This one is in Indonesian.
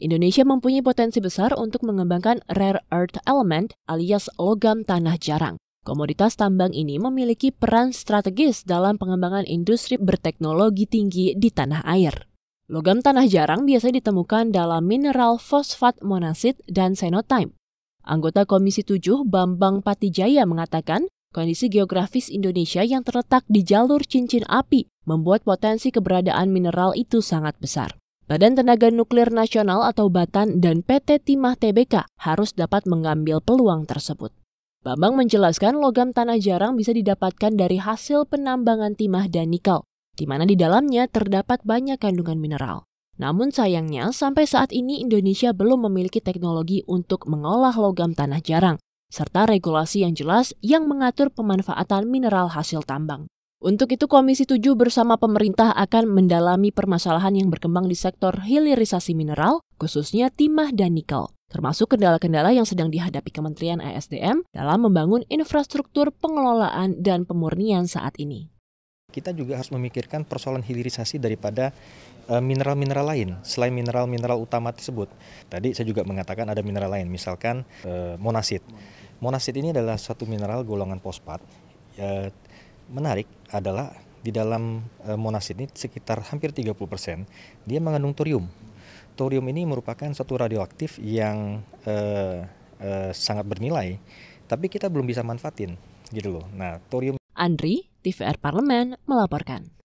Indonesia mempunyai potensi besar untuk mengembangkan rare earth element alias logam tanah jarang. Komoditas tambang ini memiliki peran strategis dalam pengembangan industri berteknologi tinggi di tanah air. Logam tanah jarang biasanya ditemukan dalam mineral fosfat monasit dan senotime. Anggota Komisi 7 Bambang Patijaya mengatakan, kondisi geografis Indonesia yang terletak di jalur cincin api membuat potensi keberadaan mineral itu sangat besar. Badan Tenaga Nuklir Nasional atau BATAN dan PT Timah TBK harus dapat mengambil peluang tersebut. Bambang menjelaskan logam tanah jarang bisa didapatkan dari hasil penambangan timah dan nikel, di mana di dalamnya terdapat banyak kandungan mineral. Namun sayangnya, sampai saat ini Indonesia belum memiliki teknologi untuk mengolah logam tanah jarang, serta regulasi yang jelas yang mengatur pemanfaatan mineral hasil tambang. Untuk itu Komisi 7 bersama pemerintah akan mendalami permasalahan yang berkembang di sektor hilirisasi mineral, khususnya timah dan nikel, termasuk kendala-kendala yang sedang dihadapi Kementerian ASDM dalam membangun infrastruktur pengelolaan dan pemurnian saat ini. Kita juga harus memikirkan persoalan hilirisasi daripada eh, mineral-mineral lain selain mineral-mineral utama tersebut. Tadi saya juga mengatakan ada mineral lain, misalkan eh, monasit. Monasit ini adalah satu mineral golongan fosfat. Eh, menarik adalah di dalam e, Monas ini sekitar hampir 30 persen dia mengandung thorium. Thorium ini merupakan satu radioaktif yang e, e, sangat bernilai, tapi kita belum bisa manfaatin gitu loh. Nah, thorium. Andri, TVR Parlemen melaporkan.